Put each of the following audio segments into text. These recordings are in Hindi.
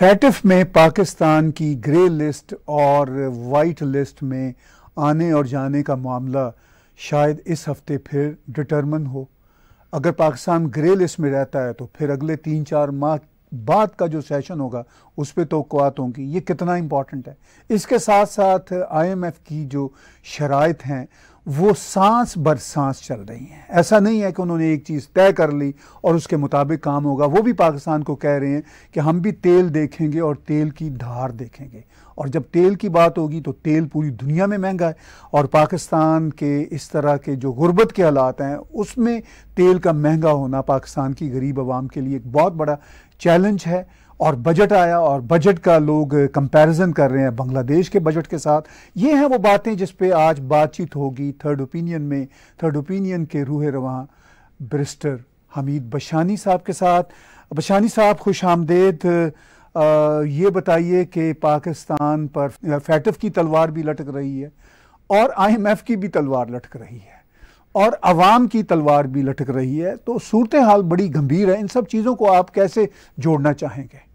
फैटिफ में पाकिस्तान की ग्रे लिस्ट और वाइट लिस्ट में आने और जाने का मामला शायद इस हफ्ते फिर डिटर्मन हो अगर पाकिस्तान ग्रे लिस्ट में रहता है तो फिर अगले तीन चार माह बाद का जो सेशन होगा उस पर तो होंगी ये कितना इम्पॉर्टेंट है इसके साथ साथ आईएमएफ की जो शराइ हैं वो सांस बर सांस चल रही हैं ऐसा नहीं है कि उन्होंने एक चीज़ तय कर ली और उसके मुताबिक काम होगा वो भी पाकिस्तान को कह रहे हैं कि हम भी तेल देखेंगे और तेल की धार देखेंगे और जब तेल की बात होगी तो तेल पूरी दुनिया में महंगा है और पाकिस्तान के इस तरह के जो गुर्बत के हालात हैं उसमें तेल का महंगा होना पाकिस्तान की गरीब आवाम के लिए एक बहुत बड़ा चैलेंज है और बजट आया और बजट का लोग कंपैरिजन कर रहे हैं बांग्लादेश के बजट के साथ ये हैं वो बातें जिस पे आज बातचीत होगी थर्ड ओपिनियन में थर्ड ओपिनियन के रूह रवान ब्रिस्टर हमीद बशानी साहब के साथ बशानी साहब खुश आमदेद ये बताइए कि पाकिस्तान पर फैटफ की तलवार भी लटक रही है और आईएमएफ की भी तलवार लटक रही है और आवाम की तलवार भी लटक रही है तो सूरत हाल बड़ी गंभीर है इन सब चीज़ों को आप कैसे जोड़ना चाहेंगे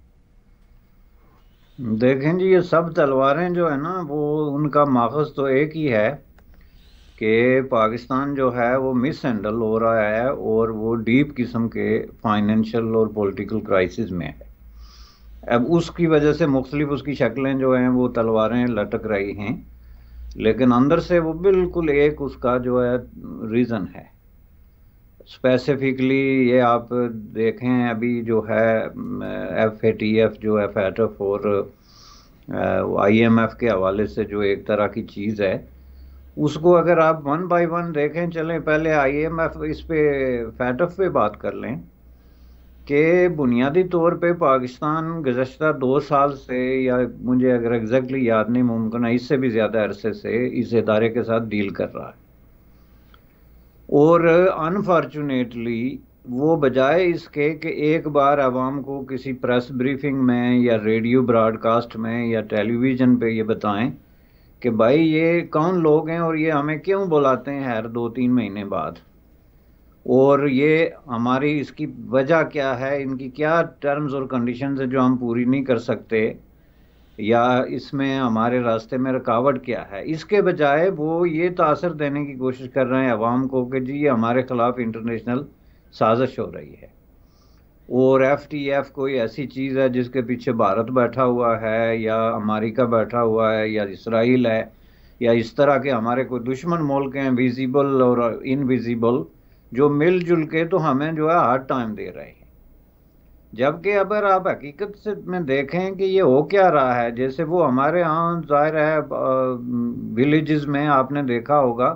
देखें जी ये सब तलवारें जो है ना वो उनका माखज तो एक ही है कि पाकिस्तान जो है वो मिस हैंडल हो रहा है और वो डीप किस्म के फाइनेंशियल और पॉलिटिकल क्राइसिस में है अब उसकी वजह से मुख्तलिफ उसकी शक्लें जो हैं वो तलवारें लटक रही हैं लेकिन अंदर से वो बिल्कुल एक उसका जो है रीज़न है स्पेसिफिकली ये आप देखें अभी जो है एफ ए टी एफ जो है एफ और आई एम एफ के हवाले से जो एक तरह की चीज़ है उसको अगर आप वन बाई वन देखें चलें पहले आई एम एफ इस पर एफ पे बात कर लें कि बुनियादी तौर पे पाकिस्तान गुजशत दो साल से या मुझे अगर एग्जैक्टली याद नहीं मुमकिन है इससे भी ज़्यादा अरसे से इस इदारे के साथ डील कर रहा है और अनफॉर्चुनेटली वो बजाय इसके कि एक बार आवाम को किसी प्रेस ब्रीफिंग में या रेडियो ब्रॉडकास्ट में या टेलीविज़न पे ये बताएं कि भाई ये कौन लोग हैं और ये हमें क्यों बुलाते हैं हर दो तीन महीने बाद और ये हमारी इसकी वजह क्या है इनकी क्या टर्म्स और कंडीशन है जो हम पूरी नहीं कर सकते या इसमें हमारे रास्ते में रुकावट क्या है इसके बजाय वो ये तासर तो देने की कोशिश कर रहे हैं अवाम को कि जी ये हमारे ख़िलाफ़ इंटरनेशनल साजिश हो रही है और एफ टी एफ कोई ऐसी चीज़ है जिसके पीछे भारत बैठा हुआ है या अमेरिका बैठा हुआ है या इसराइल है या इस तरह के हमारे कोई दुश्मन मुल्क हैं विजिबल और इनविजिबल जो मिलजुल के तो हमें जो है हार्ड टाइम दे रहे हैं जबकि अगर आप हकीकत से में देखें कि ये हो क्या रहा है जैसे वो हमारे यहाँ जाहिर है विलेजेस में आपने देखा होगा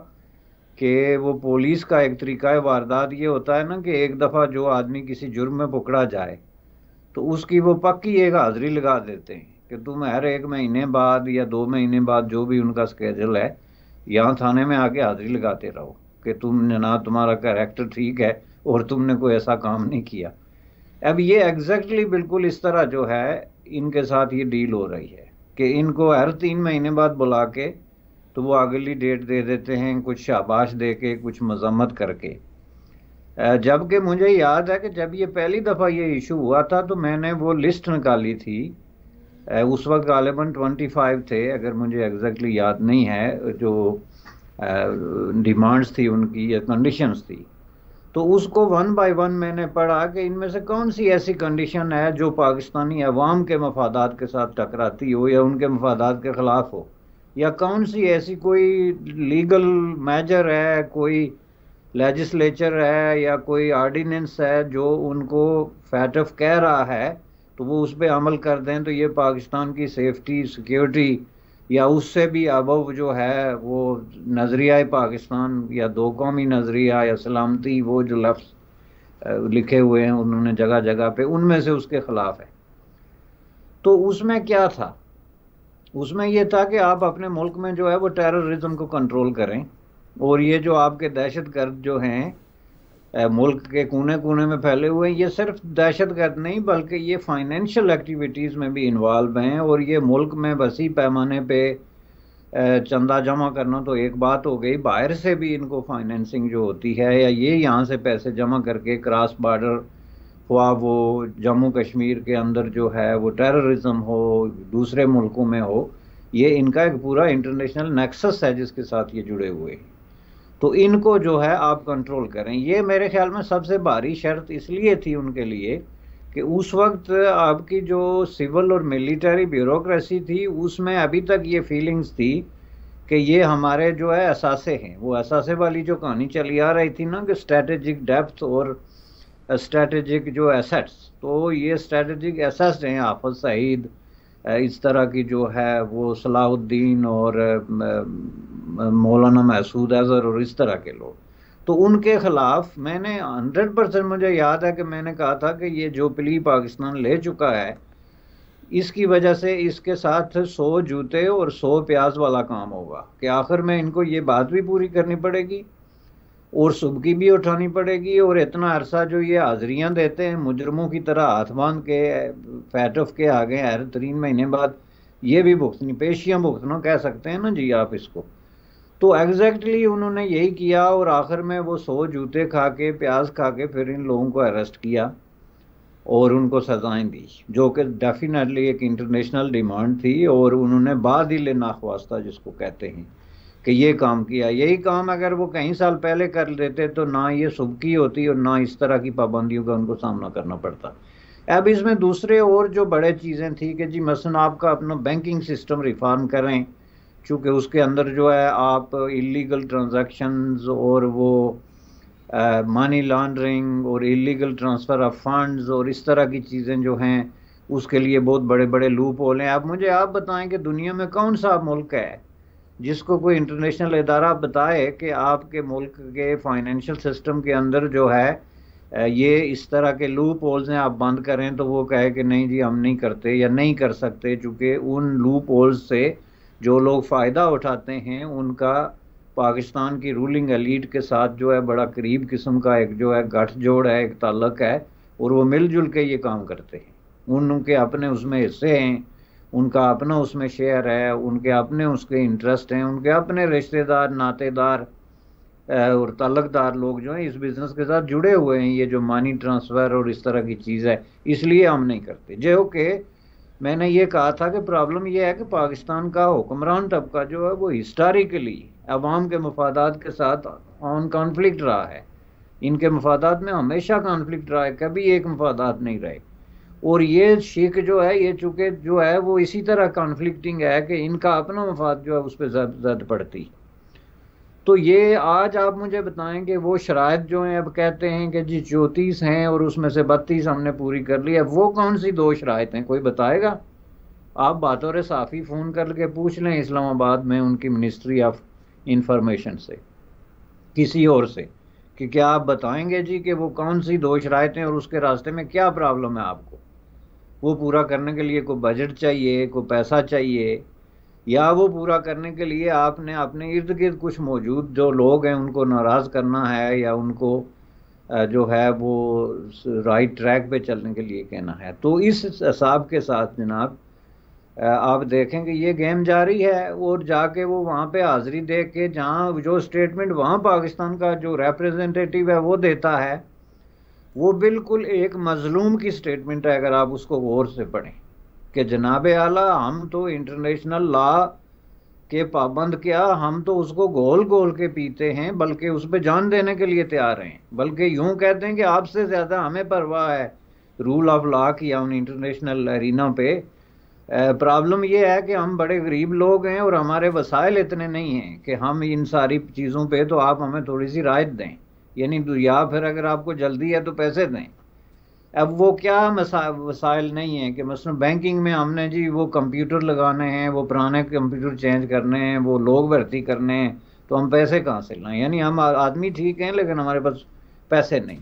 कि वो पुलिस का एक तरीका है वारदात ये होता है ना कि एक दफ़ा जो आदमी किसी जुर्म में पकड़ा जाए तो उसकी वो पक्की एक हाजिरी लगा देते हैं कि तुम हर एक महीने बाद या दो महीने बाद जो भी उनका स्केजल है यहाँ थाने में आके हाजिरी लगाते रहो कि तुमने ना तुम्हारा कैरेक्टर ठीक है और तुमने कोई ऐसा काम नहीं किया अब ये एग्जैक्टली exactly बिल्कुल इस तरह जो है इनके साथ ये डील हो रही है कि इनको हर तीन महीने बाद बुला के तो वो अगली डेट दे देते हैं कुछ शाबाश दे के कुछ मजम्मत करके जबकि मुझे याद है कि जब ये पहली दफ़ा ये इशू हुआ था तो मैंने वो लिस्ट निकाली थी उस वक्त गालिबन फाइव थे अगर मुझे एग्जैक्टली याद नहीं है जो डिमांड्स थी उनकी या कंडीशंस थी तो उसको वन बाय वन मैंने पढ़ा कि इनमें से कौन सी ऐसी कंडीशन है जो पाकिस्तानी अवाम के मफादात के साथ टकराती हो या उनके मफादात के ख़िलाफ़ हो या कौन सी ऐसी कोई लीगल मेजर है कोई लेजिस्लेचर है या कोई आर्डीनेंस है जो उनको फैटफ कह रहा है तो वो उस पर अमल कर दें तो ये पाकिस्तान की सेफ्टी सिक्योरिटी या उससे भी अब जो है वो नज़रिया पाकिस्तान या दो कौमी नज़रिया या सलामती वो जो लफ्ज़ लिखे हुए हैं उन्होंने जगह जगह पे उनमें से उसके ख़िलाफ़ है तो उसमें क्या था उसमें यह था कि आप अपने मुल्क में जो है वो टेररिज्म को कंट्रोल करें और ये जो आपके दहशत गर्द जो हैं मुल्क के कोने कोने में फैले हुए हैं ये सिर्फ दहशत गर्द नहीं बल्कि ये फाइनेंशियल एक्टिविटीज़ में भी इन्वॉल्व हैं और ये मुल्क में वसी पैमाने पे चंदा जमा करना तो एक बात हो गई बाहर से भी इनको फाइनेंसिंग जो होती है या ये यहाँ से पैसे जमा करके क्रॉस बॉर्डर हुआ वो जम्मू कश्मीर के अंदर जो है वो टेररिज्म हो दूसरे मुल्कों में हो ये इनका एक पूरा इंटरनेशनल नेक्सस है जिसके साथ ये जुड़े हुए हैं तो इनको जो है आप कंट्रोल करें ये मेरे ख्याल में सबसे भारी शर्त इसलिए थी उनके लिए कि उस वक्त आपकी जो सिविल और मिलिट्री ब्यूरोक्रेसी थी उसमें अभी तक ये फीलिंग्स थी कि ये हमारे जो है असासे हैं वो असासे वाली जो कहानी चली आ रही थी ना कि स्ट्रेटेजिक डेप्थ और स्ट्रेटेजिक जो एसेट्स तो ये स्ट्रेटेजिक एसेट्स हैं आफत सहीद इस तरह की जो है वो सलाहुद्दीन और मौलाना महसूद अजहर और इस तरह के लोग तो उनके ख़िलाफ़ मैंने हंड्रेड परसेंट मुझे याद है कि मैंने कहा था कि ये जो पिली पाकिस्तान ले चुका है इसकी वजह से इसके साथ सौ जूते और सौ प्याज वाला काम होगा कि आखिर में इनको ये बात भी पूरी करनी पड़ेगी और सुबह की भी उठानी पड़ेगी और इतना अरसा जो ये हाजरियाँ देते हैं मुजरमों की तरह हाथ बांध के फैट ऑफ के आ गए हर तीन महीने बाद ये भी भुगतनी पेशियाँ भुगतना कह सकते हैं ना जी आप इसको तो एग्जैक्टली उन्होंने यही किया और आखिर में वो सौ जूते खा के प्याज खा के फिर इन लोगों को अरेस्ट किया और उनको सजाएं दी जो कि डेफिनेटली एक इंटरनेशनल डिमांड थी और उन्होंने बाद ही लेना वास्ता जिसको कहते हैं कि ये काम किया यही काम अगर वो कई साल पहले कर लेते तो ना ये सुबकी होती और ना इस तरह की पाबंदियों का उनको सामना करना पड़ता अब इसमें दूसरे और जो बड़े चीज़ें थी कि जी मसन आपका अपना बैंकिंग सिस्टम रिफॉर्म करें चूँकि उसके अंदर जो है आप इलीगल ट्रांजेक्शन और वो मनी लॉन्ड्रिंग और इलीगल ट्रांसफ़र ऑफ फंड्स और इस तरह की चीज़ें जो हैं उसके लिए बहुत बड़े बड़े लूप होल हैं आप मुझे आप बताएं कि दुनिया में कौन सा मुल्क है जिसको कोई इंटरनेशनल इदारा बताए कि आपके मुल्क के फाइनेंशियल सिस्टम के अंदर जो है ये इस तरह के लूप होल्स हैं आप बंद करें तो वो कहे कि नहीं जी हम नहीं करते या नहीं कर सकते चूँकि उन लूप होल्स से जो लोग फ़ायदा उठाते हैं उनका पाकिस्तान की रूलिंग एलीट के साथ जो है बड़ा करीब किस्म का एक जो है गठजोड़ है एक ताल्लक है और वो मिलजुल के ये काम करते हैं उनके अपने उसमें हिस्से हैं उनका अपना उसमें शेयर है उनके अपने उसके इंटरेस्ट हैं उनके अपने रिश्तेदार नातेदार और तलकदार लोग जो हैं इस बिज़नेस के साथ जुड़े हुए हैं ये जो मनी ट्रांसफ़र और इस तरह की चीज़ है इसलिए हम नहीं करते जे ओके मैंने ये कहा था कि प्रॉब्लम यह है कि पाकिस्तान का हुक्मरान तबका जो है वो हिस्टारिकली अवाम के मफादात के साथ ऑन कॉन्फ्लिक्ट रहा है इनके मफादात में हमेशा कॉन्फ्लिक्ट रहा है कभी एक मफादात नहीं रहे और ये शेख जो है ये चूंकि जो है वो इसी तरह कॉन्फ्लिक्टिंग है कि इनका अपना मफाद जो है उस पर जद पड़ती तो ये आज आप मुझे बताएं कि वो शरात जो हैं अब कहते हैं कि जी चौंतीस हैं और उसमें से बत्तीस हमने पूरी कर ली है वो कौन सी दो शरात हैं कोई बताएगा आप बतौर साफ़ी फ़ोन करके पूछ लें इस्लामाबाद में उनकी मिनिस्ट्री ऑफ इंफॉर्मेशन से किसी और से कि क्या आप बताएंगे जी कि वो कौन सी दो हैं और उसके रास्ते में क्या प्रॉब्लम है आपको वो पूरा करने के लिए कोई बजट चाहिए कोई पैसा चाहिए या वो पूरा करने के लिए आपने अपने इर्द गिर्द कुछ मौजूद जो लोग हैं उनको नाराज़ करना है या उनको जो है वो राइट ट्रैक पे चलने के लिए कहना है तो इस हिसाब के साथ जनाब आप देखें कि ये गेम जारी है और जाके वो वहाँ पे हाज़िरी दे के जहाँ जो स्टेटमेंट वहाँ पाकिस्तान का जो रिप्रेजेंटेटिव है वो देता है वो बिल्कुल एक मजलूम की स्टेटमेंट है अगर आप उसको गौर से पढ़ें कि जनाब आला हम तो इंटरनेशनल लॉ के पाबंद क्या हम तो उसको गोल गोल के पीते हैं बल्कि उस पर जान देने के लिए तैयार हैं बल्कि यूं कहते हैं कि आपसे ज़्यादा हमें परवाह है रूल ऑफ लॉ की या उन इंटरनेशनल अरीना पे प्रॉब्लम ये है कि हम बड़े गरीब लोग हैं और हमारे वसाइल इतने नहीं हैं कि हम इन सारी चीज़ों पे तो आप हमें थोड़ी सी राय दें यानी या फिर अगर आपको जल्दी है तो पैसे दें अब वो क्या वसाइल नहीं है कि मसलन बैंकिंग में हमने जी वो कंप्यूटर लगाने हैं वो पुराने कंप्यूटर चेंज करने हैं वो लोग भर्ती करने हैं तो हम पैसे कहाँ से लाएं यानी हम आदमी ठीक हैं लेकिन हमारे पास पैसे नहीं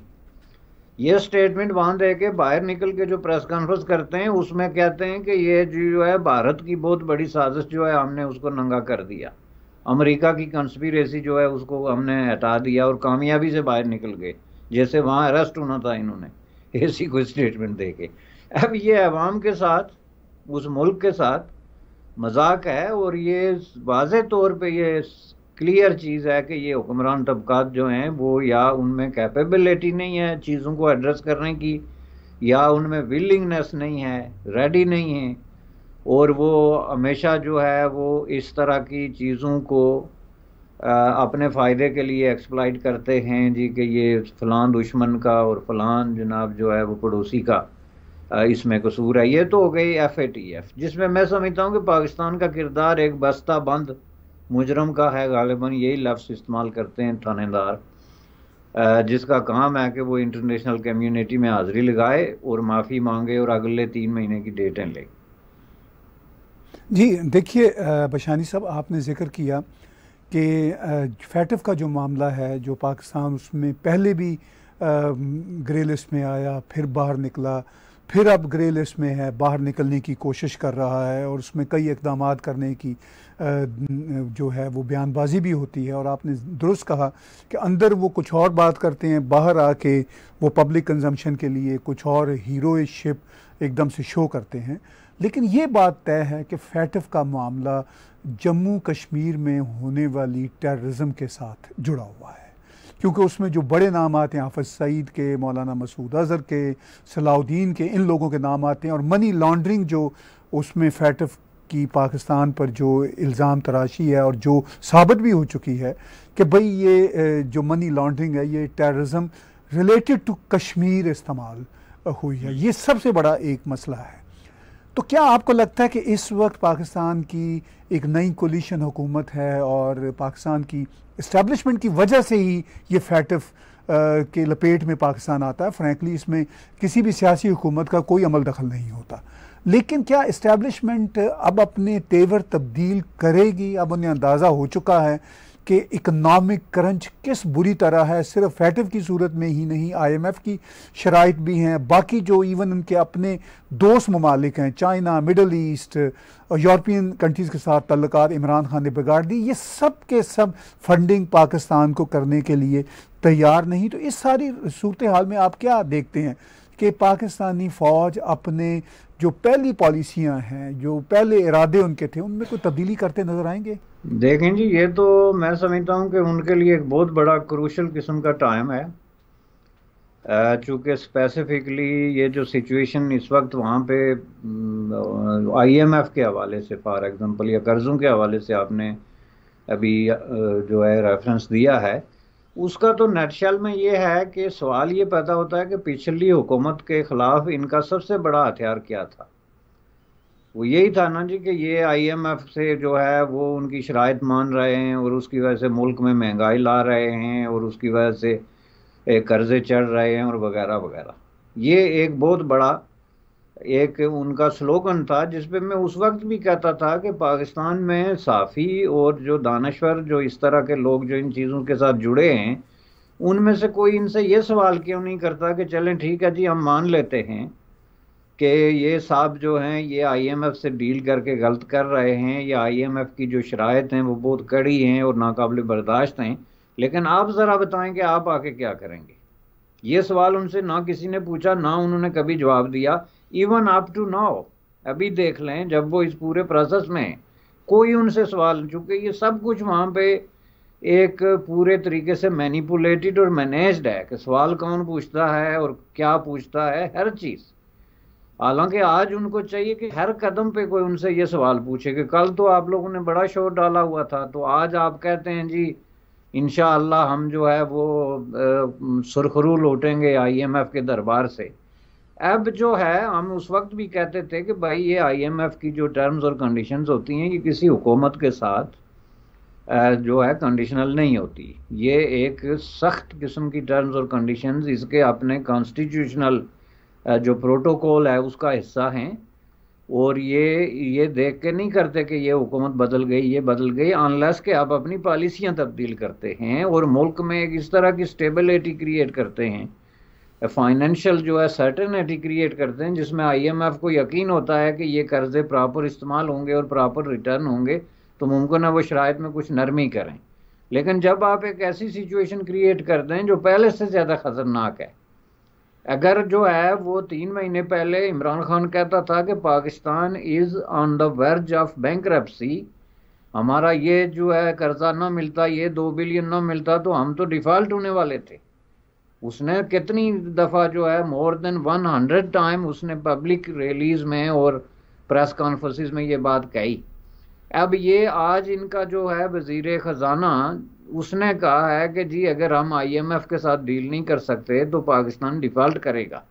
ये स्टेटमेंट बांध रह के बाहर निकल के जो प्रेस कॉन्फ्रेंस करते हैं उसमें कहते हैं कि ये जो है भारत की बहुत बड़ी साजिश जो है हमने उसको नंगा कर दिया अमेरिका की कंस्पिरेसी जो है उसको हमने हटा दिया और कामयाबी से बाहर निकल गए जैसे वहाँ अरेस्ट होना था इन्होंने ऐसी कोई स्टेटमेंट दे के अब ये अवाम के साथ उस मुल्क के साथ मजाक है और ये वाज तौर पे ये क्लियर चीज़ है कि ये हुक्मरान तबका जो हैं वो या उनमें कैपेबिलिटी नहीं है चीज़ों को एड्रेस करने की या उनमें विलिंगनेस नहीं है रेडी नहीं है और वो हमेशा जो है वो इस तरह की चीज़ों को आ, अपने फ़ायदे के लिए एक्सप्लाइट करते हैं जी कि ये फलान दुश्मन का और फलान जनाब जो है वो पड़ोसी का इसमें कसूर है ये तो हो गई एफ ए टी एफ जिसमें मैं समझता हूँ कि पाकिस्तान का किरदार एक बस्ता बंद मुजरम का है गालिबा यही लफ्ज़ इस्तेमाल करते हैं थानेदार जिसका काम है कि वो इंटरनेशनल कम्यूनिटी में हाज़िरी लगाए और माफ़ी मांगे और अगले तीन महीने की डेटें लें जी देखिए बशानी साहब आपने जिक्र किया कि फैटफ का जो मामला है जो पाकिस्तान उसमें पहले भी ग्रे लिस्ट में आया फिर बाहर निकला फिर अब ग्रे लिस्ट में है बाहर निकलने की कोशिश कर रहा है और उसमें कई इकदाम करने की जो है वो बयानबाजी भी होती है और आपने दुरुस्त कहा कि अंदर वो कुछ और बात करते हैं बाहर आके वो पब्लिक कंजम्पशन के लिए कुछ और हीरोशिप एकदम से शो करते हैं लेकिन ये बात तय है कि फैटफ का मामला जम्मू कश्मीर में होने वाली टेररिज्म के साथ जुड़ा हुआ है क्योंकि उसमें जो बड़े नाम आते हैं हाफज सईद के मौलाना मसूद अजहर के सलाउद्दीन के इन लोगों के नाम आते हैं और मनी लॉन्ड्रिंग जो उसमें फैटफ की पाकिस्तान पर जो इल्ज़ाम तराशी है और जो साबित भी हो चुकी है कि भाई ये जो मनी लॉन्ड्रिंग है ये टेररिज्म रिलेटेड टू कश्मीर इस्तेमाल हुई है ये सबसे बड़ा एक मसला है तो क्या आपको लगता है कि इस वक्त पाकिस्तान की एक नई कोलिशन हुकूमत है और पाकिस्तान की इस्टेबलिशमेंट की वजह से ही ये फैटफ के लपेट में पाकिस्तान आता है फ्रेंकली इसमें किसी भी सियासी हुकूमत का कोई अमल दखल नहीं होता लेकिन क्या इस्टेबलिशमेंट अब अपने तेवर तब्दील करेगी अब उन्हें अंदाज़ा हो चुका है कि इकनॉमिक करंच किस बुरी तरह है सिर्फ फैटिव की सूरत में ही नहीं आईएमएफ की शराइ भी हैं बाकी जो इवन उनके अपने दोस्त ममालिक हैं चाइना मिडल ईस्ट और यूरोपियन कंट्रीज़ के साथ तल्लक इमरान खान ने बिगाड़ दी ये सब के सब फंडिंग पाकिस्तान को करने के लिए तैयार नहीं तो इस सारी सूरत हाल में आप क्या देखते हैं कि पाकिस्तानी फ़ौज अपने जो पहली पॉलिसियां हैं जो पहले इरादे उनके थे उनमें कोई तब्दीली करते नज़र आएंगे देखें जी ये तो मैं समझता हूँ कि उनके लिए एक बहुत बड़ा क्रूशल किस्म का टाइम है चूँकि स्पेसिफिकली ये जो सिचुएशन इस वक्त वहाँ पे आईएमएफ के हवाले से फॉर एग्ज़ाम्पल या कर्ज़ों के हवाले से आपने अभी जो है रेफरेंस दिया है उसका तो नटशल में ये है कि सवाल ये पैदा होता है कि पिछली हुकूमत के ख़िलाफ़ इनका सबसे बड़ा हथियार क्या था वो यही था ना जी कि ये आईएमएफ से जो है वो उनकी शरात मान रहे हैं और उसकी वजह से मुल्क में महंगाई ला रहे हैं और उसकी वजह से कर्ज़े चढ़ रहे हैं और वगैरह वगैरह ये एक बहुत बड़ा एक उनका स्लोगन था जिसपे मैं उस वक्त भी कहता था कि पाकिस्तान में साफ़ी और जो दानश्वर जो इस तरह के लोग जो इन चीज़ों के साथ जुड़े हैं उनमें से कोई इनसे ये सवाल क्यों नहीं करता कि चलें ठीक है जी हम मान लेते हैं कि ये साहब जो हैं ये आईएमएफ से डील करके गलत कर रहे हैं या आईएमएफ की जो शरात हैं वो बहुत कड़ी हैं और नाकबले बर्दाश्त हैं लेकिन आप ज़रा बताएं कि आप आके क्या करेंगे ये सवाल उनसे ना किसी ने पूछा ना उन्होंने कभी जवाब दिया इवन अप टू नाउ अभी देख लें जब वो इस पूरे प्रोसेस में कोई उनसे सवाल चूंकि ये सब कुछ वहाँ पे एक पूरे तरीके से मैनिपुलेटेड और मैनेज्ड है कि सवाल कौन पूछता है और क्या पूछता है हर चीज़ हालांकि आज उनको चाहिए कि हर कदम पे कोई उनसे ये सवाल पूछे कि कल तो आप लोगों ने बड़ा शोर डाला हुआ था तो आज आप कहते हैं जी इन हम जो है वो सुरखरू लौटेंगे आईएमएफ के दरबार से अब जो है हम उस वक्त भी कहते थे कि भाई ये आईएमएफ की जो टर्म्स और कंडीशंस होती हैं ये किसी हुकूमत के साथ जो है कंडीशनल नहीं होती ये एक सख्त किस्म की टर्म्स और कंडीशंस इसके अपने कॉन्स्टिट्यूशनल जो प्रोटोकॉल है उसका हिस्सा हैं और ये ये देख के नहीं करते कि ये हुकूमत बदल गई ये बदल गई अनलस के आप अपनी पॉलिसियाँ तब्दील करते हैं और मुल्क में एक इस तरह की स्टेबिलिटी क्रिएट करते हैं फाइनेंशियल जो है सर्टनिटी क्रिएट करते हैं जिसमें आईएमएफ को यकीन होता है कि ये कर्जे प्रॉपर इस्तेमाल होंगे और प्रॉपर रिटर्न होंगे तो मुमकिन है वो शराय में कुछ नरमी करें लेकिन जब आप एक ऐसी सिचुएशन क्रिएट कर दें जो पहले से ज़्यादा ख़तरनाक है अगर जो है वो तीन महीने पहले इमरान खान कहता था कि Pakistan is on the verge of bank हमारा ये जो है कर्जा ना मिलता ये दो बिलियन ना मिलता तो हम तो डिफ़ॉल्ट होने वाले थे उसने कितनी दफ़ा जो है more than one hundred time उसने पब्लिक रैलीज में और प्रेस कॉन्फ्रेंसिस में ये बात कही अब ये आज इनका जो है वजीर ख़जाना उसने कहा है कि जी अगर हम आईएमएफ के साथ डील नहीं कर सकते तो पाकिस्तान डिफ़ॉल्ट करेगा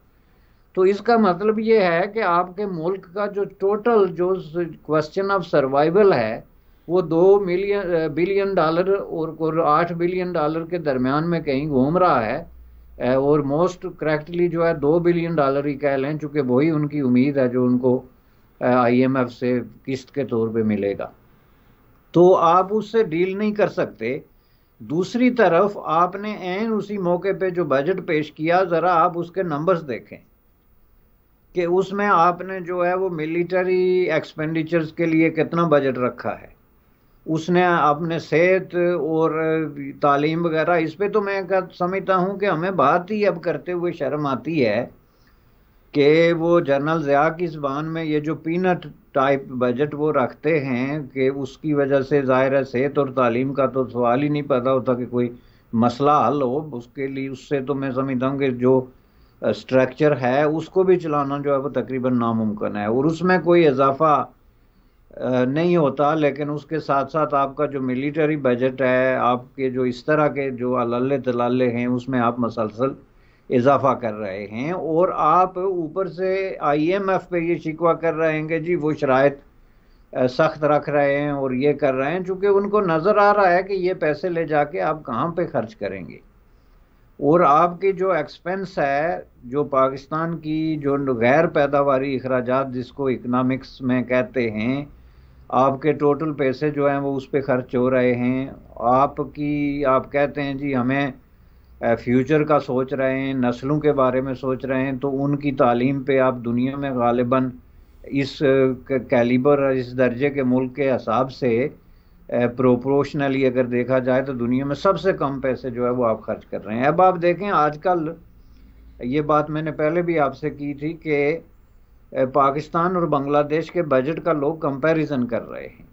तो इसका मतलब ये है कि आपके मुल्क का जो टोटल जो क्वेश्चन ऑफ सर्वाइवल है वो दो मिलियन बिलियन डॉलर और आठ बिलियन डॉलर के दरमियान में कहीं घूम रहा है और मोस्ट करेक्टली जो है दो बिलियन डॉलर ही कह लें चूंकि वही उनकी उम्मीद है जो उनको आईएमएफ से किस्त के तौर पे मिलेगा तो आप उससे डील नहीं कर सकते दूसरी तरफ आपने एन उसी मौके पे जो बजट पेश किया ज़रा आप उसके नंबर्स देखें कि उसमें आपने जो है वो मिलिट्री एक्सपेंडिचर्स के लिए कितना बजट रखा है उसने अपने सेहत और तालीम वगैरह इस पर तो मैं समझता हूँ कि हमें बात ही अब करते हुए शर्म आती है कि वो जनरल ज़िया की जबान में ये जो पीनट टाइप बजट वो रखते हैं कि उसकी वजह से ज़ाहिर है सेहत और तालीम का तो सवाल ही नहीं पता होता कि कोई मसला हल हो उसके लिए उससे तो मैं समझता हूँ कि जो स्ट्रक्चर है उसको भी चलाना जो है वो तकरीबन नामुमकिन है और उसमें कोई इजाफा नहीं होता लेकिन उसके साथ साथ आपका जो मिलिट्री बजट है आपके जो इस तरह के जो अल्ले तलाले हैं उसमें आप मसलसल इजाफा कर रहे हैं और आप ऊपर से आईएमएफ पे ये शिकवा कर रहे हैं कि जी वो शरात सख्त रख रहे हैं और ये कर रहे हैं चूँकि उनको नज़र आ रहा है कि ये पैसे ले जाके आप कहाँ पे खर्च करेंगे और आपकी जो एक्सपेंस है जो पाकिस्तान की जो गैर पैदावारी अखराज जिसको इकनॉमिक्स में कहते हैं आपके टोटल पैसे जो हैं वो उस पर खर्च हो रहे हैं आपकी आप कहते हैं जी हमें फ्यूचर का सोच रहे हैं नस्लों के बारे में सोच रहे हैं तो उनकी तालीम पे आप दुनिया में गालिबा इस कैलिबर इस दर्जे के मुल्क के हिसाब से प्रोपोर्शनली अगर देखा जाए तो दुनिया में सबसे कम पैसे जो है वो आप खर्च कर रहे हैं अब आप देखें आजकल ये बात मैंने पहले भी आपसे की थी कि पाकिस्तान और बांग्लादेश के बजट का लोग कंपैरिजन कर रहे हैं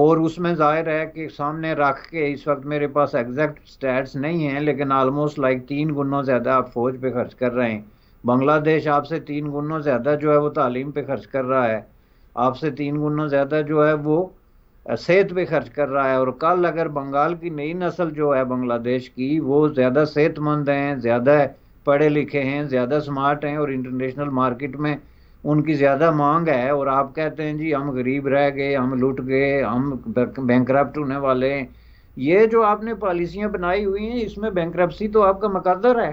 और उसमें जाहिर है कि सामने रख के इस वक्त मेरे पास एग्जैक्ट स्टैट्स नहीं हैं लेकिन आलमोस्ट लाइक तीन गुना ज़्यादा आप फौज पे खर्च कर रहे हैं बांग्लादेश आपसे तीन गुना ज़्यादा जो है वो तालीम पे खर्च कर रहा है आपसे तीन गुना ज़्यादा जो है वो सेहत पे खर्च कर रहा है और कल अगर बंगाल की नई नस्ल जो है बांग्लादेश की वो ज़्यादा सेहतमंद हैं ज़्यादा है, पढ़े लिखे हैं ज़्यादा स्मार्ट हैं और इंटरनेशनल मार्केट में उनकी ज़्यादा मांग है और आप कहते हैं जी हम गरीब रह गए हम लूट गए हम बैंक होने वाले हैं ये जो आपने पॉलिसियाँ बनाई हुई हैं इसमें बैंक तो आपका मकदर है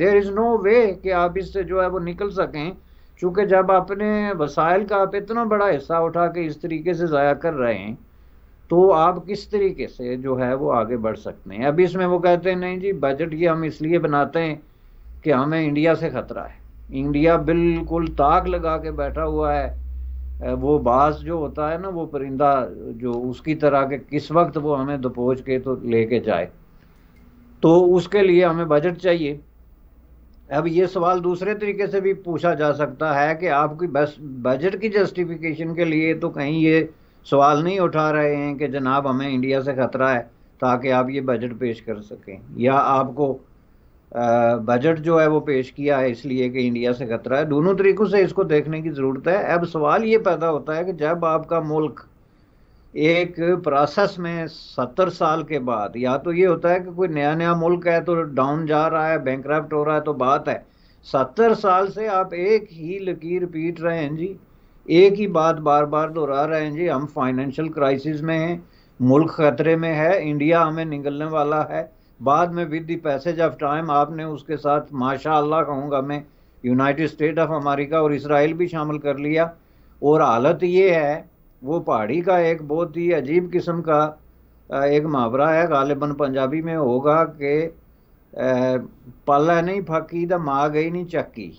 देर इज़ नो वे कि आप इससे जो है वो निकल सकें चूँकि जब अपने वसाइल का आप इतना बड़ा हिस्सा उठा के इस तरीके से ज़ाया कर रहे हैं तो आप किस तरीके से जो है वो आगे बढ़ सकते हैं अब इसमें वो कहते हैं नहीं जी बजट ये हम इसलिए बनाते हैं कि हमें इंडिया से खतरा है इंडिया बिल्कुल ताक लगा के बैठा हुआ है वो बास जो होता है ना वो परिंदा जो उसकी तरह के किस वक्त वो हमें दपोच के तो लेके जाए तो उसके लिए हमें बजट चाहिए अब ये सवाल दूसरे तरीके से भी पूछा जा सकता है कि आपकी बस बजट की जस्टिफिकेशन के लिए तो कहीं ये सवाल नहीं उठा रहे हैं कि जनाब हमें इंडिया से खतरा है ताकि आप ये बजट पेश कर सकें या आपको बजट जो है वो पेश किया है इसलिए कि इंडिया से खतरा है दोनों तरीकों से इसको देखने की ज़रूरत है अब सवाल ये पैदा होता है कि जब आपका मुल्क एक प्रोसेस में सत्तर साल के बाद या तो ये होता है कि कोई नया नया मुल्क है तो डाउन जा रहा है बैंक हो रहा है तो बात है सत्तर साल से आप एक ही लकीर पीट रहे हैं जी एक ही बात बार बार दोहरा रहे हैं जी हम फाइनेंशियल क्राइसिस में हैं मुल्क खतरे में है इंडिया हमें निकलने वाला है बाद में with the passage of time आपने उसके साथ माशा अल्लाह कहूँगा मैं यूनाइटेड स्टेट ऑफ अमेरिका और इसराइल भी शामिल कर लिया और हालत ये है वो पहाड़ी का एक बहुत ही अजीब किस्म का एक मुहावरा है गालिबन पंजाबी में होगा कि पल नहीं फाकी तो माँ गई नहीं चक्की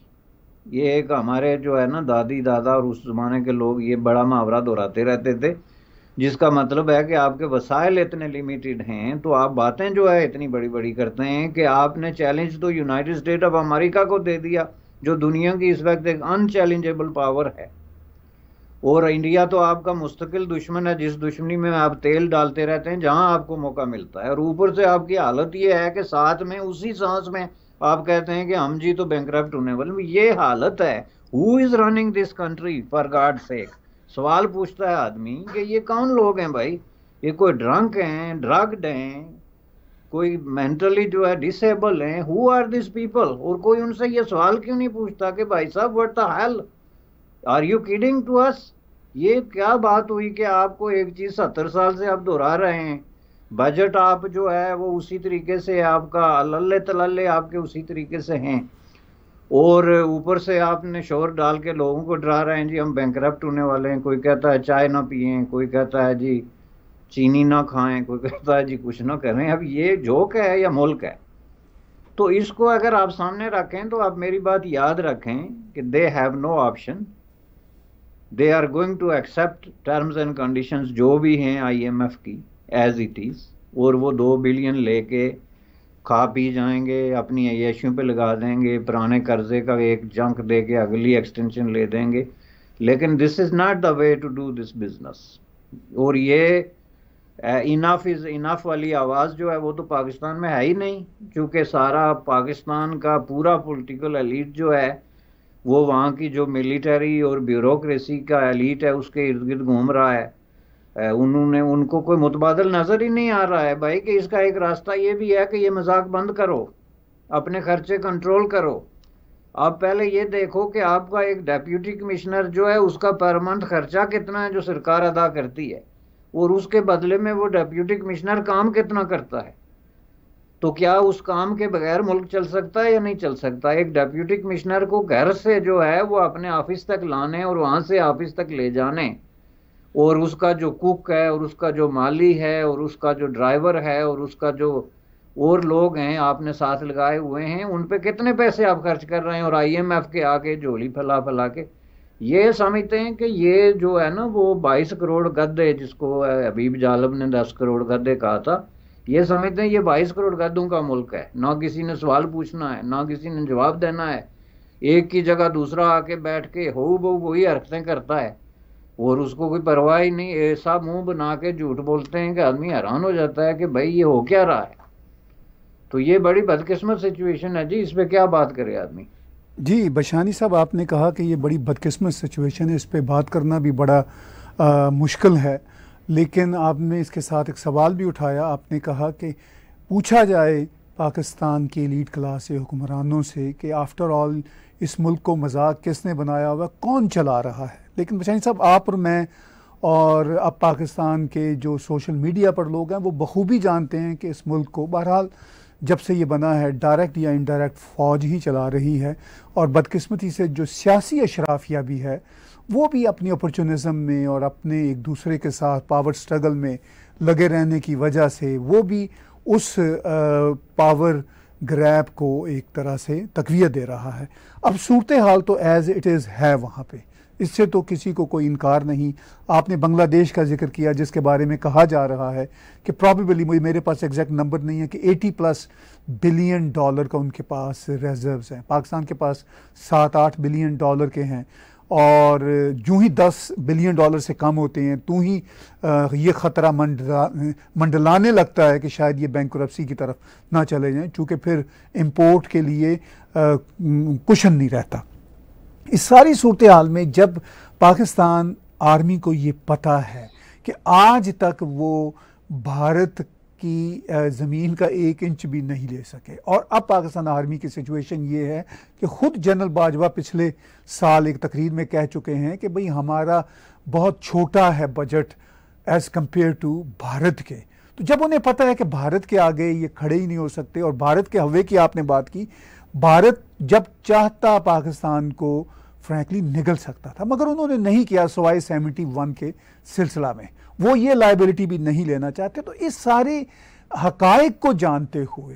ये एक हमारे जो है ना दादी दादा और उस ज़माने के लोग ये बड़ा मुहावरा दोहराते रहते थे जिसका मतलब है कि आपके वसायल इतने लिमिटेड हैं तो आप बातें जो है इतनी बड़ी बड़ी करते हैं कि आपने चैलेंज तो यूनाइटेड स्टेट ऑफ अमेरिका को दे दिया जो दुनिया की इस वक्त एक अनचैलेंजेबल पावर है और इंडिया तो आपका मुस्तकिल दुश्मन है जिस दुश्मनी में आप तेल डालते रहते हैं जहां आपको मौका मिलता है और ऊपर से आपकी हालत ये है कि साथ में उसी सांस में आप कहते हैं कि हम जी तो बैंक होने वाले ये हालत है who is running this country for God sake सवाल पूछता है आदमी कि ये कौन लोग हैं भाई ये कोई ड्रंक हैं ड्रग्ड हैं कोई मेंटली जो है डिसेबल हैं हु आर दिस पीपल और कोई उनसे ये सवाल क्यों नहीं पूछता कि भाई साहब what the hell are you kidding to us ये क्या बात हुई कि आपको एक चीज़ सत्तर साल से आप दोहरा रहे हैं बजट आप जो है वो उसी तरीके से आपका लल्ले तलल्ले आपके उसी तरीके से हैं और ऊपर से आपने शोर डाल के लोगों को डरा रहे हैं जी हम बैंक होने वाले हैं कोई कहता है चाय ना पिए कोई कहता है जी चीनी ना खाएं कोई कहता है जी कुछ ना करें अब ये जोक है या मुल्क है तो इसको अगर आप सामने रखें तो आप मेरी बात याद रखें कि they have no option they are going to accept terms and conditions जो भी हैं आईएमएफ की एज इट इज़ और वो दो बिलियन लेके खा पी जाएंगे अपनी अयशियों पे लगा देंगे पुराने कर्जे का एक जंक दे के अगली एक्सटेंशन ले देंगे लेकिन this is not the way to do this business और ये इनाफ इज़ इनाफ वाली आवाज़ जो है वो तो पाकिस्तान में है ही नहीं क्योंकि सारा पाकिस्तान का पूरा पॉलिटिकल एलिट जो है वो वहाँ की जो मिलिट्री और ब्यूरोक्रेसी का एलिट है उसके इर्द गिर्द घूम रहा है उन्होंने उनको कोई मुतबादल नज़र ही नहीं आ रहा है भाई कि इसका एक रास्ता ये भी है कि ये मजाक बंद करो अपने खर्चे कंट्रोल करो आप पहले ये देखो कि आपका एक डेप्यूटी कमिश्नर जो है उसका पर मंथ खर्चा कितना है जो सरकार अदा करती है और उसके बदले में वो डेप्यूटी कमिश्नर काम कितना करता है तो क्या उस काम के बगैर मुल्क चल सकता है या नहीं चल सकता एक डेप्यूटी कमिश्नर को घर से जो है वो अपने ऑफिस तक लाने और वहाँ से ऑफिस तक ले जाने और उसका जो कुक है और उसका जो माली है और उसका जो ड्राइवर है और उसका जो और लोग हैं आपने साथ लगाए हुए हैं उन पे कितने पैसे आप खर्च कर रहे हैं और आईएमएफ के आके झोली फैला फैला के ये समझते हैं कि ये जो है ना वो 22 करोड़ गद्दे जिसको हबीब जालम ने 10 करोड़ गद्दे कहा था ये समझते हैं ये 22 करोड़ गद्दों का मुल्क है ना किसी ने सवाल पूछना है ना किसी ने जवाब देना है एक की जगह दूसरा आके बैठ के हो बहू वही हरकतें करता है और उसको कोई परवाह ही नहीं ऐसा मुंह बना के झूठ बोलते हैं कि आदमी हैरान हो जाता है कि भाई ये हो क्या रहा है तो ये बड़ी बदकिस्मत सिचुएशन है जी इस पर क्या बात करे आदमी जी बशानी साहब आपने कहा कि ये बड़ी बदकिस्मत सिचुएशन है इस पर बात करना भी बड़ा आ, मुश्किल है लेकिन आपने इसके साथ एक सवाल भी उठाया आपने कहा कि पूछा जाए पाकिस्तान की लीड क्लास के हुक्मरानों से कि आफ्टर ऑल इस मुल्क को मजाक किसने बनाया हुआ कौन चला रहा है लेकिन बचानी साहब आप और मैं और अब पाकिस्तान के जो सोशल मीडिया पर लोग हैं वो बखूबी जानते हैं कि इस मुल्क को बहरहाल जब से ये बना है डायरेक्ट या इनडायरेक्ट फ़ौज ही चला रही है और बदकस्मती से जो सियासी अशराफिया भी है वो भी अपनी अपॉर्चुनिज़म में और अपने एक दूसरे के साथ पावर स्ट्रगल में लगे रहने की वजह से वो भी उस आ, पावर ग्रैप को एक तरह से तकवीत दे रहा है अब सूरत हाल तो एज़ इट इज़ है वहाँ पर इससे तो किसी को कोई इनकार नहीं आपने बांग्लादेश का जिक्र किया जिसके बारे में कहा जा रहा है कि प्रॉबेबली मुझे मेरे पास एग्जैक्ट नंबर नहीं है कि 80 प्लस बिलियन डॉलर का उनके पास रिजर्व्स हैं पाकिस्तान के पास सात आठ बिलियन डॉलर के हैं और जूँ ही दस बिलियन डॉलर से कम होते हैं तो ही ये ख़तरा मंडला मंडलाने लगता है कि शायद ये बैंक की तरफ ना चले जाएँ चूँकि फिर इम्पोर्ट के लिए कुशन नहीं रहता इस सारी सूरत हाल में जब पाकिस्तान आर्मी को ये पता है कि आज तक वो भारत की ज़मीन का एक इंच भी नहीं ले सके और अब पाकिस्तान आर्मी की सिचुएशन ये है कि ख़ुद जनरल बाजवा पिछले साल एक तकरीर में कह चुके हैं कि भाई हमारा बहुत छोटा है budget as compare to Bharat के तो जब उन्हें पता है कि भारत के आगे ये खड़े ही नहीं हो सकते और भारत के हवे की आपने बात की भारत जब चाहता पाकिस्तान को फ्रैंकली निगल सकता था मगर उन्होंने नहीं किया सवाए सेवेंटी वन के सिलसिला में वो ये लाइबिलिटी भी नहीं लेना चाहते तो इस सारे हकाइक को जानते हुए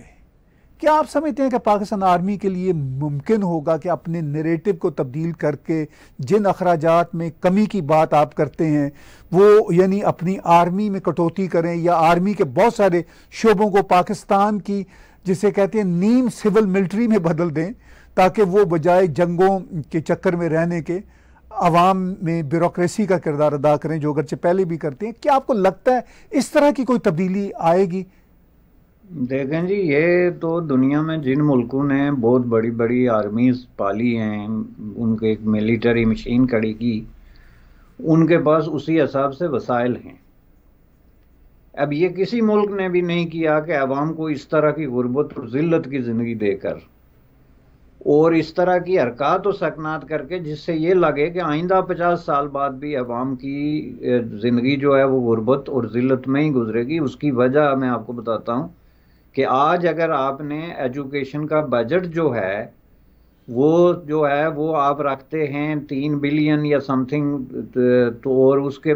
क्या आप समझते हैं कि पाकिस्तान आर्मी के लिए मुमकिन होगा कि अपने नरेटिव को तब्दील करके जिन अखराज में कमी की बात आप करते हैं वो यानी अपनी आर्मी में कटौती करें या आर्मी के बहुत सारे शोबों को पाकिस्तान की जिसे कहते हैं नीम सिविल मिलिट्री में बदल दें ताकि वो बजाय जंगों के चक्कर में रहने के आवाम में ब्यूरोसी का किरदार अदा करें जो अगरचे पहले भी करते हैं क्या आपको लगता है इस तरह की कोई तब्दीली आएगी देखें जी ये तो दुनिया में जिन मुल्कों ने बहुत बड़ी बड़ी आर्मीज पाली हैं उनके एक मिलिट्री मशीन खड़ी की उनके पास उसी हिसाब से वसाइल हैं अब ये किसी मुल्क ने भी नहीं किया कि आवाम को इस तरह की गुर्बत और जिल्लत की ज़िंदगी देकर और इस तरह की हरकत और सकनात करके जिससे ये लगे कि आइंदा पचास साल बाद भी अवाम की ज़िंदगी जो है वो गुर्बत और ज़िलत में ही गुजरेगी उसकी वजह मैं आपको बताता हूँ कि आज अगर आपने एजुकेशन का बजट जो है वो जो है वो आप रखते हैं तीन बिलियन या समथिंग तो, तो और उसके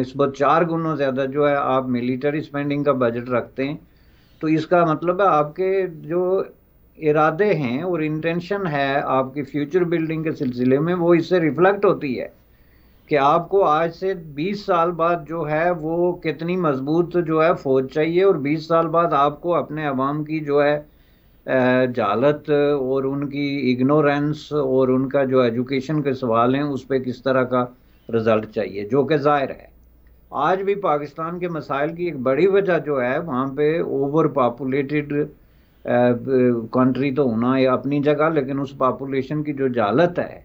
नस्बत चार गुना ज़्यादा जो है आप मिलिट्री स्पेंडिंग का बजट रखते हैं तो इसका मतलब है आपके जो इरादे हैं और इंटेंशन है आपकी फ्यूचर बिल्डिंग के सिलसिले में वो इससे रिफ्लेक्ट होती है कि आपको आज से 20 साल बाद जो है वो कितनी मजबूत जो है फौज चाहिए और 20 साल बाद आपको अपने अवाम की जो है जालत और उनकी इग्नोरेंस और उनका जो एजुकेशन के सवाल हैं उस पर किस तरह का रिज़ल्ट चाहिए जो कि ज़ाहिर है आज भी पाकिस्तान के मसाइल की एक बड़ी वजह जो है वहाँ पे ओवर पापुलेटेड कंट्री तो होना है अपनी जगह लेकिन उस पॉपुलेशन की जो जालत है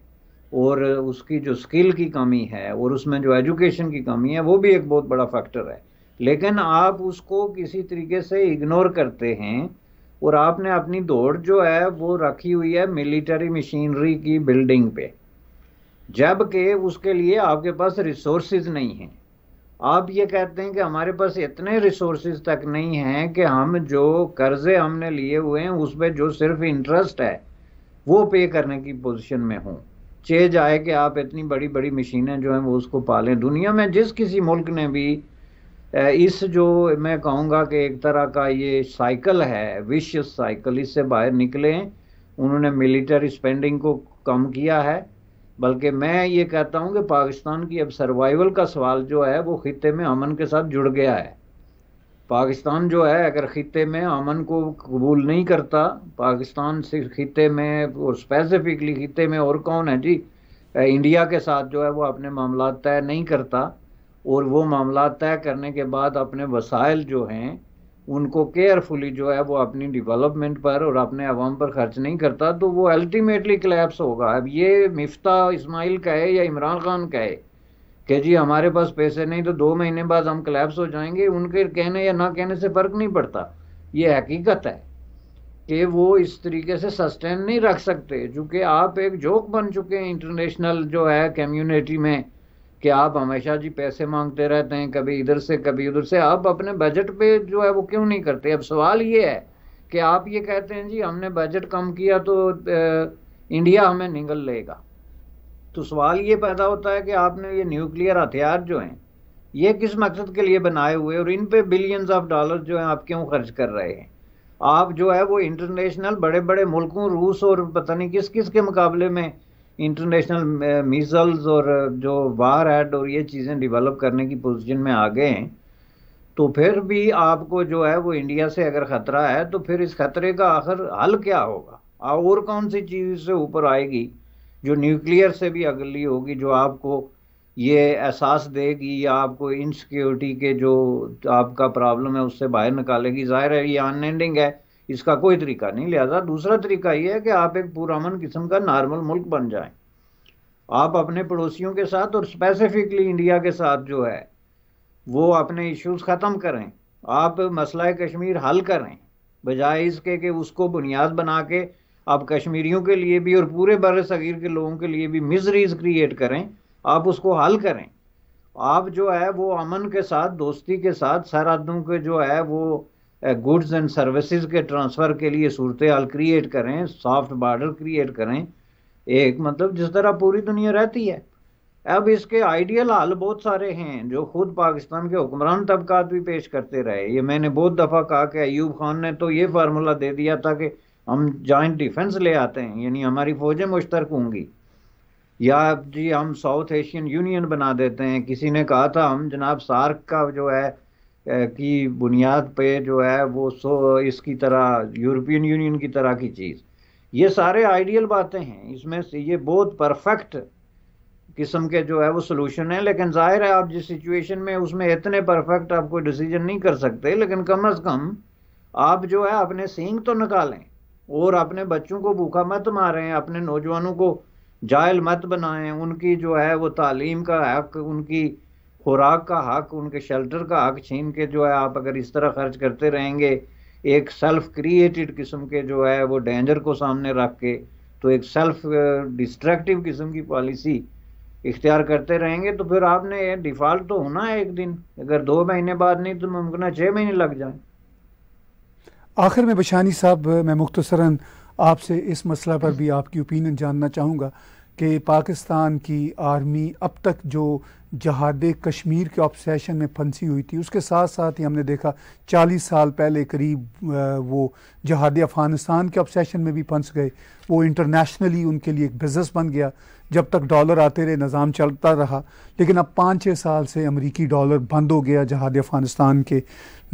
और उसकी जो स्किल की कमी है और उसमें जो एजुकेशन की कमी है वो भी एक बहुत बड़ा फैक्टर है लेकिन आप उसको किसी तरीके से इग्नोर करते हैं और आपने अपनी दौड़ जो है वो रखी हुई है मिलिट्री मशीनरी की बिल्डिंग पे जबकि उसके लिए आपके पास रिसोर्सेज नहीं हैं आप ये कहते हैं कि हमारे पास इतने रिसोर्सेज तक नहीं हैं कि हम जो कर्जे हमने लिए हुए हैं उसमें जो सिर्फ इंटरेस्ट है वो पे करने की पोजीशन में हों चेज आए कि आप इतनी बड़ी बड़ी मशीनें जो हैं वो उसको पालें दुनिया में जिस किसी मुल्क ने भी इस जो मैं कहूँगा कि एक तरह का ये साइकिल है विश्व साइकिल इससे बाहर निकले उन्होंने मिलिटरी स्पेंडिंग को कम किया है बल्कि मैं ये कहता हूँ कि पाकिस्तान की अब सर्वाइवल का सवाल जो है वो खत्े में अमन के साथ जुड़ गया है पाकिस्तान जो है अगर खत्े में अमन को कबूल नहीं करता पाकिस्तान से खत्े में और स्पेसिफिकली खत्े में और कौन है जी इंडिया के साथ जो है वो अपने मामला तय नहीं करता और वो मामला तय करने के बाद अपने वसाइल जो हैं उनको केयरफुली जो है वो अपनी डेवलपमेंट पर और अपने आवाम पर खर्च नहीं करता तो वो अल्टीमेटली क्लैप्स होगा अब ये मिफ्ता इस्माइल का है या इमरान खान का है कि जी हमारे पास पैसे नहीं तो दो महीने बाद हम क्लैप्स हो जाएंगे उनके कहने या ना कहने से फ़र्क नहीं पड़ता ये हकीकत है कि वो इस तरीके से सस्टेन नहीं रख सकते क्योंकि आप एक जोक बन चुके हैं इंटरनेशनल जो है कम्युनिटी में कि आप हमेशा जी पैसे मांगते रहते हैं कभी इधर से कभी उधर से आप अपने बजट पे जो है वो क्यों नहीं करते अब सवाल ये है कि आप ये कहते हैं जी हमने बजट कम किया तो इंडिया हमें निगल लेगा तो सवाल ये पैदा होता है कि आपने ये न्यूक्लियर हथियार जो हैं ये किस मकसद के लिए बनाए हुए और इन पे बिलियंस ऑफ डॉलर जो हैं आप क्यों खर्च कर रहे हैं आप जो है वो इंटरनेशनल बड़े बड़े मुल्कों रूस और पता नहीं किस किस के मुकाबले में इंटरनेशनल मिजल्स uh, और uh, जो वार एड और ये चीज़ें डेवलप करने की पोजीशन में आ गए हैं तो फिर भी आपको जो है वो इंडिया से अगर ख़तरा है तो फिर इस खतरे का आखिर हल क्या होगा और कौन सी चीज़ से ऊपर आएगी जो न्यूक्लियर से भी अगली होगी जो आपको ये एहसास देगी या आपको इनसिक्योरिटी के जो आपका प्रॉब्लम है उससे बाहर निकालेगी जाहिर है ये अनएंडिंग है इसका कोई तरीका नहीं लिहाजा दूसरा तरीका ये है कि आप एक पुरान किस्म का नॉर्मल मुल्क बन जाए आप अपने पड़ोसियों के साथ और स्पेसिफिकली इंडिया के साथ जो है वो अपने इश्यूज ख़त्म करें आप मसला कश्मीर हल करें बजाय इसके कि उसको बुनियाद बना के आप कश्मीरियों के लिए भी और पूरे बर सगीर के लोगों के लिए भी मिजरीज क्रिएट करें आप उसको हल करें आप जो है वो अमन के साथ दोस्ती के साथ सरहदों के जो है वो गुड्स एंड सर्विसेज के ट्रांसफ़र के लिए सूरत हाल क्रिएट करें सॉफ्ट बॉर्डर क्रिएट करें एक मतलब जिस तरह पूरी दुनिया रहती है अब इसके आइडियल हाल बहुत सारे हैं जो खुद पाकिस्तान के हुक्मरान तबकात भी पेश करते रहे ये मैंने बहुत दफ़ा कहा कि अयूब खान ने तो ये फार्मूला दे दिया था कि हम जॉइंट डिफेंस ले आते हैं यानी हमारी फौजें मुश्तरक होंगी या जी हम साउथ एशियन यूनियन बना देते हैं किसी ने कहा था हम जनाब सार्क का जो है की बुनियाद पे जो है वो सो इसकी तरह यूरोपियन यूनियन की तरह की चीज़ ये सारे आइडियल बातें हैं इसमें से ये बहुत परफेक्ट किस्म के जो है वो सोल्यूशन है लेकिन जाहिर है आप जिस सिचुएशन में उसमें इतने परफेक्ट आप कोई डिसीजन नहीं कर सकते लेकिन कम अज़ कम आप जो है अपने सींग तो निकालें और अपने बच्चों को भूखा मत मारें अपने नौजवानों को जायल मत बनाएं उनकी जो है वो तालीम का हक उनकी खुराक का हक उनके शेल्टर का हक छीन के जो है आप अगर इस तरह खर्च करते रहेंगे एक सेल्फ क्रिएटेड किस्म के जो है वो डेंजर को सामने रख के तो एक सेल्फ डिस्ट्रक्टिव किस्म की पॉलिसी इख्तियार करते रहेंगे तो फिर आपने डिफ़ॉल्ट तो होना है एक दिन अगर दो महीने बाद नहीं तो मुमकिन छः महीने लग जाए आखिर में बशानी साहब मैं मुख्तसरन आपसे इस मसला पर भी आपकी ओपिनियन जानना चाहूँगा कि पाकिस्तान की आर्मी अब तक जो जहाद कश्मीर के ऑब्सेशन में फंसी हुई थी उसके साथ साथ ही हमने देखा चालीस साल पहले करीब वो जहाद अफ़गानिस्तान के ऑब्सेशन में भी फंस गए वो इंटरनेशनली उनके लिए एक बिज़नेस बन गया जब तक डॉलर आते रहे निज़ाम चलता रहा लेकिन अब पाँच छः साल से अमरीकी डॉलर बंद हो गया जहाद अफ़गानिस्तान के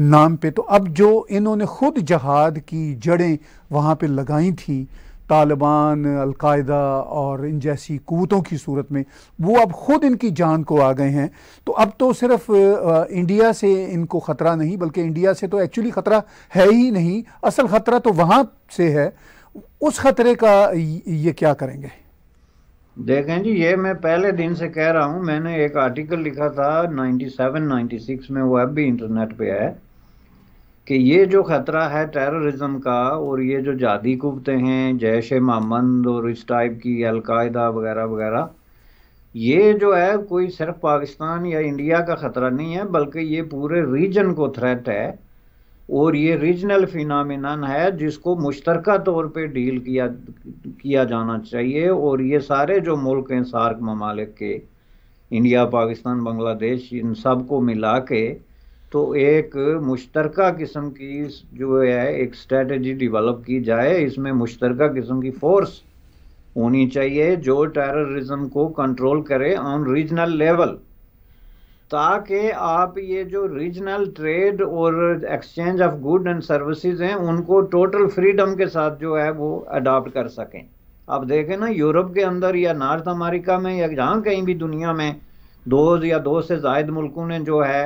नाम पर तो अब जो इन्होंने ख़ुद जहाद की जड़ें वहाँ पर लगाई थी तालिबान अलकायदा और इन जैसी क़वतों की सूरत में वो अब ख़ुद इनकी जान को आ गए हैं तो अब तो सिर्फ इंडिया से इनको ख़तरा नहीं बल्कि इंडिया से तो एक्चुअली ख़तरा है ही नहीं असल ख़तरा तो वहाँ से है उस ख़तरे का ये क्या करेंगे देखें जी ये मैं पहले दिन से कह रहा हूँ मैंने एक आर्टिकल लिखा था 97 96 में वो अब भी इंटरनेट पे है कि ये जो ख़तरा है टेररिज्म का और ये जो जादी कुबते हैं जैश महमंद और इस टाइप की अलकायदा वगैरह वगैरह ये जो है कोई सिर्फ पाकिस्तान या इंडिया का ख़तरा नहीं है बल्कि ये पूरे रीजन को थ्रेट है और ये रीजनल फिनामिनन है जिसको मुश्तर तौर पे डील किया किया जाना चाहिए और ये सारे जो मुल्क हैं सार्क ममालिक के इंडिया पाकिस्तान बांग्लादेश इन सब को मिला के तो एक मुश्तरका किस्म की जो है एक स्ट्रेटजी डिवेलप की जाए इसमें मुश्तरका किस्म की फोर्स होनी चाहिए जो टेररिज्म को कंट्रोल करे ऑन रीजनल लेवल ताकि आप ये जो रीजनल ट्रेड और exchange of good and services हैं उनको टोटल फ्रीडम के साथ जो है वो अडॉप्ट कर सकें आप देखें ना यूरोप के अंदर या नॉर्थ अमेरिका में या जहाँ कहीं भी दुनिया में दो या दो से जायद मुल्कों ने जो है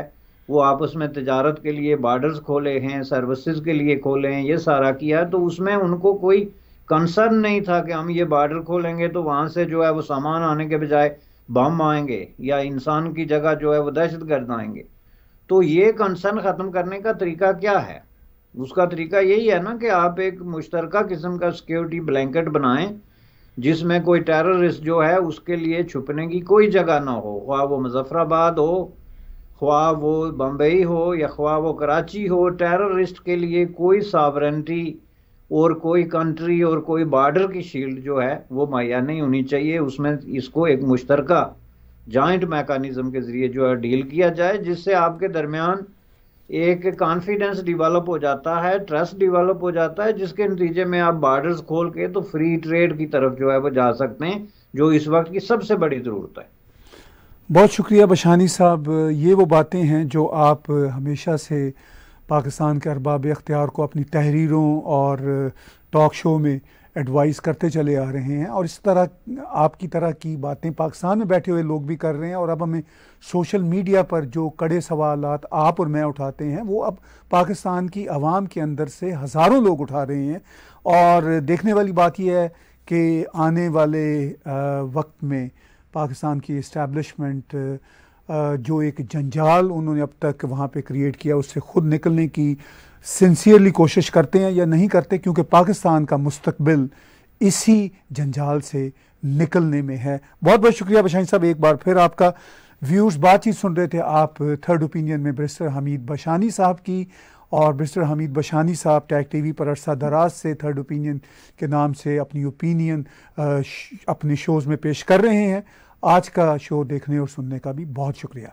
वो आपस में तजारत के लिए बॉर्डर्स खोले हैं सर्विसेज के लिए खोले हैं ये सारा किया तो उसमें उनको कोई कंसर्न नहीं था कि हम ये बॉर्डर खोलेंगे तो वहाँ से जो है वो सामान आने के बजाय बम आएंगे या इंसान की जगह जो है वो दहशत गर्द आएंगे तो ये कंसर्न ख़त्म करने का तरीका क्या है उसका तरीका यही है ना कि आप एक मुश्तरका किस्म का सिक्योरिटी ब्लैंकेट बनाएं जिसमें कोई टेररिस्ट जो है उसके लिए छुपने की कोई जगह ना हो वह वो मुजफ्फराबाद हो ख्वा वो बम्बई हो या ख्वा वो कराची हो टेररिस्ट के लिए कोई सावरेंटी और कोई कंट्री और कोई बॉर्डर की शील्ड जो है वो मुहैया नहीं होनी चाहिए उसमें इसको एक मुश्तर जॉइंट मैकानिज़म के ज़रिए जो है डील किया जाए जिससे आपके दरमियान एक कॉन्फिडेंस डेवलप हो जाता है ट्रस्ट डेवलप हो जाता है जिसके नतीजे में आप बॉर्डर्स खोल के तो फ्री ट्रेड की तरफ जो है वो जा सकते हैं जो इस वक्त की सबसे बड़ी ज़रूरत है बहुत शुक्रिया बशानी साहब ये वो बातें हैं जो आप हमेशा से पाकिस्तान के अरबाब अख्तियार को अपनी तहरीरों और टॉक शो में एडवाइस करते चले आ रहे हैं और इस तरह आपकी तरह की बातें पाकिस्तान में बैठे हुए लोग भी कर रहे हैं और अब हमें सोशल मीडिया पर जो कड़े सवाल आप और मैं उठाते हैं वो अब पाकिस्तान की आवाम के अंदर से हज़ारों लोग उठा रहे हैं और देखने वाली बात यह है कि आने वाले वक्त में पाकिस्तान की इस्टेब्लिशमेंट जो एक जंजाल उन्होंने अब तक वहाँ पर क्रिएट किया उससे खुद निकलने की सिंसियरली कोशिश करते हैं या नहीं करते क्योंकि पाकिस्तान का मुस्तबिल इसी जंजाल से निकलने में है बहुत बहुत शुक्रिया बशानी साहब एक बार फिर आपका व्यूज़ बातचीत सुन रहे थे आप थर्ड ओपिनियन में ब्रिस्टर हमीद बशानी साहब की और मिस्टर हमीद बशानी साहब टैग टीवी पर अरसा दराज से थर्ड ओपिनियन के नाम से अपनी ओपिनियन अपने शोज़ में पेश कर रहे हैं आज का शो देखने और सुनने का भी बहुत शुक्रिया